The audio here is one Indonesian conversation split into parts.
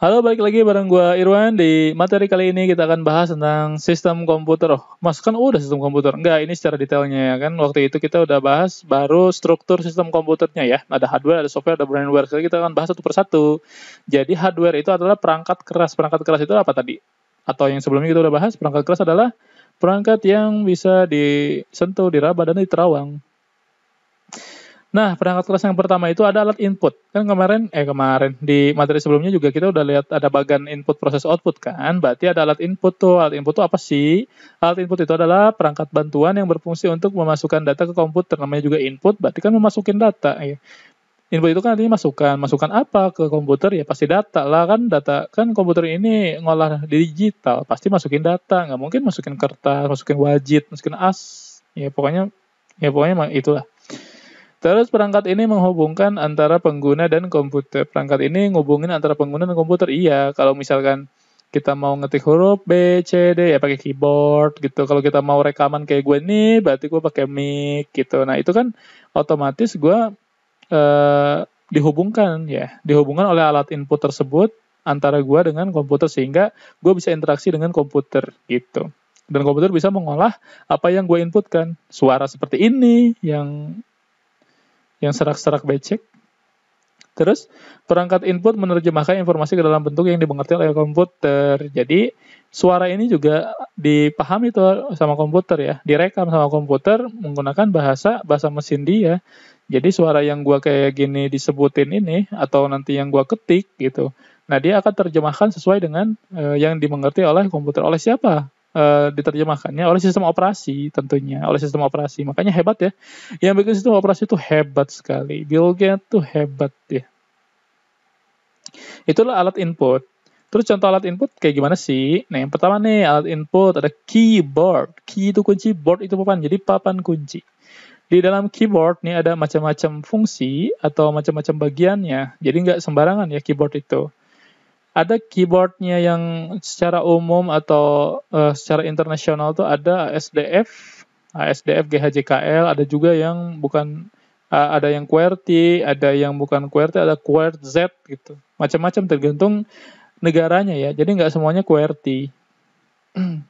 Halo, balik lagi bareng gue Irwan. Di materi kali ini kita akan bahas tentang sistem komputer. Oh, mas kan udah sistem komputer. Enggak, ini secara detailnya ya kan. Waktu itu kita udah bahas baru struktur sistem komputernya ya. Ada hardware, ada software, ada brainware. Sekarang kita akan bahas satu persatu. Jadi hardware itu adalah perangkat keras. Perangkat keras itu apa tadi? Atau yang sebelumnya kita udah bahas, perangkat keras adalah perangkat yang bisa disentuh, diraba, dan diterawang. Nah, perangkat kelas yang pertama itu ada alat input. Kan kemarin, eh kemarin, di materi sebelumnya juga kita udah lihat ada bagan input proses output kan. Berarti ada alat input tuh. Alat input tuh apa sih? Alat input itu adalah perangkat bantuan yang berfungsi untuk memasukkan data ke komputer. Namanya juga input, berarti kan memasukin data. Ya. Input itu kan artinya masukan. Masukan apa ke komputer? Ya pasti data lah kan. Data kan komputer ini ngolah di digital. Pasti masukin data. Nggak mungkin masukin kertas, masukin wajit, masukin as. Ya pokoknya, ya pokoknya itulah. Terus perangkat ini menghubungkan antara pengguna dan komputer. Perangkat ini ngubungin antara pengguna dan komputer. Iya, kalau misalkan kita mau ngetik huruf B, C, D ya pakai keyboard gitu. Kalau kita mau rekaman kayak gue nih, berarti gue pakai mic gitu. Nah, itu kan otomatis gue uh, dihubungkan ya, dihubungkan oleh alat input tersebut antara gue dengan komputer sehingga gue bisa interaksi dengan komputer gitu dan komputer bisa mengolah apa yang gue inputkan suara seperti ini yang yang serak-serak becek. Terus, perangkat input menerjemahkan informasi ke dalam bentuk yang dimengerti oleh komputer. Jadi, suara ini juga dipahami itu sama komputer ya, direkam sama komputer menggunakan bahasa bahasa mesin dia. Jadi suara yang gua kayak gini disebutin ini atau nanti yang gua ketik gitu. Nah, dia akan terjemahkan sesuai dengan uh, yang dimengerti oleh komputer oleh siapa? uh, diterjemahkannya oleh sistem operasi tentunya oleh sistem operasi makanya hebat ya yang bikin sistem operasi itu hebat sekali Bill Gates tuh hebat ya itulah alat input terus contoh alat input kayak gimana sih nah yang pertama nih alat input ada keyboard key itu kunci board itu papan jadi papan kunci di dalam keyboard nih ada macam-macam fungsi atau macam-macam bagiannya jadi nggak sembarangan ya keyboard itu ada keyboardnya yang secara umum atau uh, secara internasional tuh ada ASDF, ASDF GHJKL, ada juga yang bukan uh, ada yang QWERTY, ada yang bukan QWERTY, ada QWERTZ gitu. Macam-macam tergantung negaranya ya. Jadi nggak semuanya QWERTY.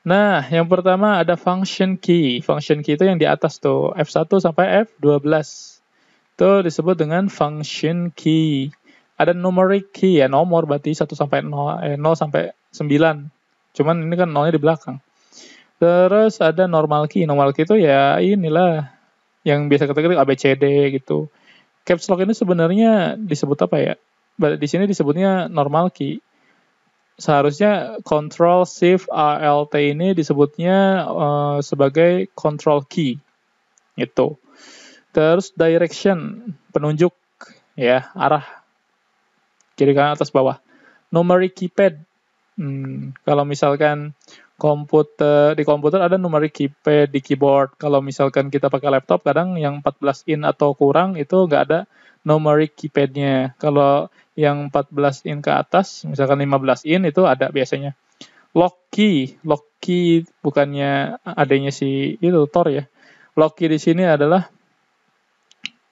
Nah, yang pertama ada function key. Function key itu yang di atas tuh, F1 sampai F12. Itu disebut dengan function key ada numeric key ya nomor berarti 1 sampai 0 eh, 0 sampai 9. Cuman ini kan nolnya di belakang. Terus ada normal key. Normal key itu ya inilah yang biasa kita ketik ABCD gitu. Caps lock ini sebenarnya disebut apa ya? Di sini disebutnya normal key. Seharusnya Control Shift ALT ini disebutnya uh, sebagai control key. Itu. Terus direction, penunjuk ya, arah kiri kanan atas bawah. Numeric keypad. Hmm, kalau misalkan komputer di komputer ada numeric keypad di keyboard. Kalau misalkan kita pakai laptop kadang yang 14 in atau kurang itu nggak ada numeric keypadnya. Kalau yang 14 in ke atas, misalkan 15 in itu ada biasanya. Lock key, lock key bukannya adanya si itu Tor ya. Lock key di sini adalah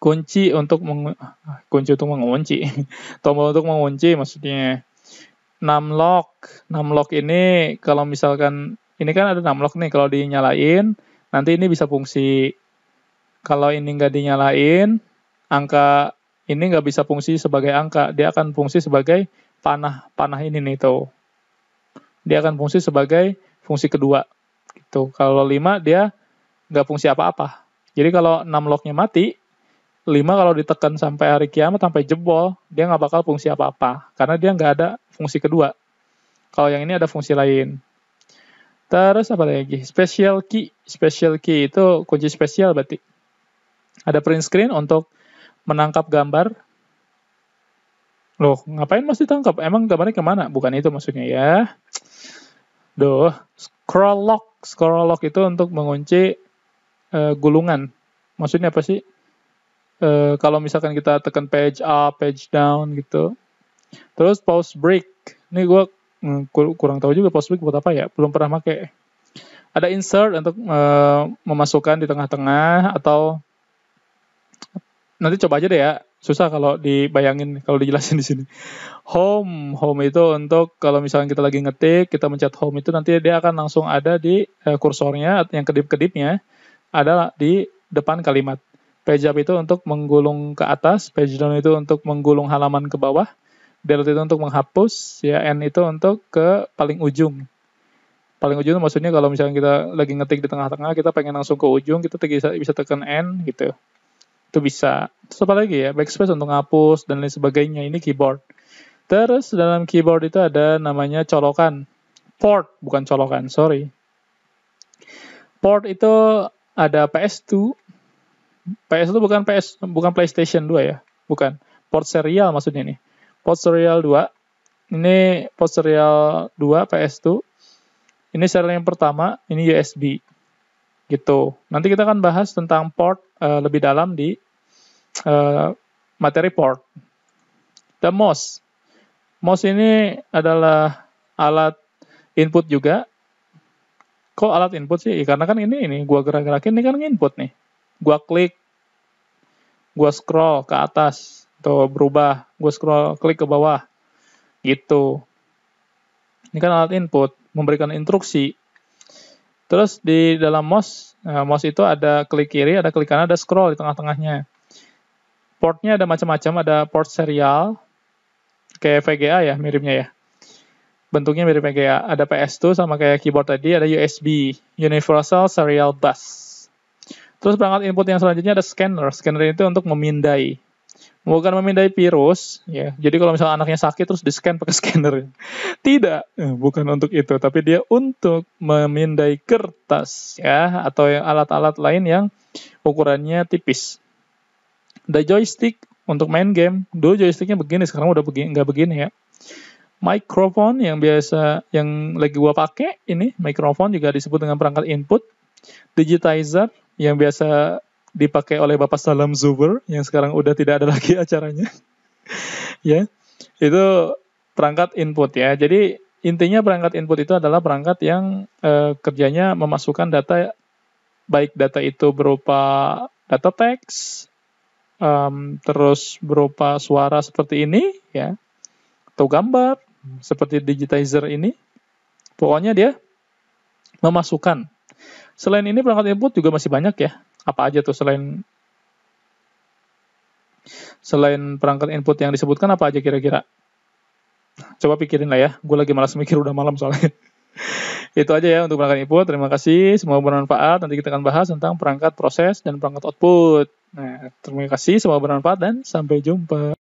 kunci untuk meng, kunci untuk mengunci tombol untuk mengunci maksudnya 6 lock ini kalau misalkan ini kan ada 6 nih kalau dinyalain nanti ini bisa fungsi kalau ini nggak dinyalain angka ini nggak bisa fungsi sebagai angka dia akan fungsi sebagai panah panah ini nih tuh dia akan fungsi sebagai fungsi kedua gitu kalau 5 dia nggak fungsi apa-apa jadi kalau 6 locknya mati lima kalau ditekan sampai hari kiamat sampai jebol dia nggak bakal fungsi apa-apa karena dia nggak ada fungsi kedua kalau yang ini ada fungsi lain terus apa lagi special key special key itu kunci spesial berarti ada print screen untuk menangkap gambar loh ngapain mesti tangkap emang gambarnya kemana bukan itu maksudnya ya doh scroll lock scroll lock itu untuk mengunci uh, gulungan maksudnya apa sih Eh, kalau misalkan kita tekan page up, page down gitu. Terus pause break. Ini gue mm, kurang tahu juga pause break buat apa ya. Belum pernah pakai. Ada insert untuk uh, memasukkan di tengah-tengah atau nanti coba aja deh ya. Susah kalau dibayangin, kalau dijelasin di sini. Home, home itu untuk kalau misalkan kita lagi ngetik, kita mencet home itu nanti dia akan langsung ada di eh, kursornya yang kedip-kedipnya adalah di depan kalimat Page up itu untuk menggulung ke atas, page down itu untuk menggulung halaman ke bawah, delete itu untuk menghapus, ya end itu untuk ke paling ujung. Paling ujung itu maksudnya kalau misalnya kita lagi ngetik di tengah-tengah, kita pengen langsung ke ujung, kita bisa, bisa tekan end gitu. Itu bisa. Terus apa lagi ya? Backspace untuk ngapus dan lain sebagainya. Ini keyboard. Terus dalam keyboard itu ada namanya colokan. Port, bukan colokan, sorry. Port itu ada PS2, PS itu bukan PS bukan PlayStation 2 ya. Bukan. Port serial maksudnya nih. Port serial 2. Ini port serial 2 PS2. Ini serial yang pertama, ini USB. Gitu. Nanti kita akan bahas tentang port uh, lebih dalam di uh, materi port. The mouse mouse ini adalah alat input juga. Kok alat input sih? Ya, karena kan ini ini gua gerak-gerakin ini kan input nih. Gua klik gue scroll ke atas atau berubah gue scroll klik ke bawah gitu ini kan alat input memberikan instruksi terus di dalam mouse eh, mouse itu ada klik kiri ada klik kanan ada scroll di tengah-tengahnya portnya ada macam-macam ada port serial kayak VGA ya miripnya ya bentuknya mirip VGA ada PS2 sama kayak keyboard tadi ada USB Universal Serial Bus Terus perangkat input yang selanjutnya ada scanner. Scanner itu untuk memindai. Bukan memindai virus, ya. Jadi kalau misalnya anaknya sakit terus di-scan pakai scanner. Tidak, bukan untuk itu, tapi dia untuk memindai kertas ya atau yang alat-alat lain yang ukurannya tipis. The joystick untuk main game. Dulu joysticknya begini, sekarang udah begini, nggak begini ya. Mikrofon yang biasa yang lagi gua pakai ini, mikrofon juga disebut dengan perangkat input. Digitizer yang biasa dipakai oleh Bapak Salam Zuber yang sekarang udah tidak ada lagi acaranya. ya. Itu perangkat input ya. Jadi intinya perangkat input itu adalah perangkat yang eh, kerjanya memasukkan data baik data itu berupa data teks um, terus berupa suara seperti ini ya atau gambar seperti digitizer ini pokoknya dia memasukkan Selain ini perangkat input juga masih banyak ya. Apa aja tuh selain selain perangkat input yang disebutkan apa aja kira-kira? Coba pikirin lah ya. Gue lagi malas mikir udah malam soalnya. Itu aja ya untuk perangkat input. Terima kasih. Semoga bermanfaat. Nanti kita akan bahas tentang perangkat proses dan perangkat output. Nah, terima kasih. Semoga bermanfaat dan sampai jumpa.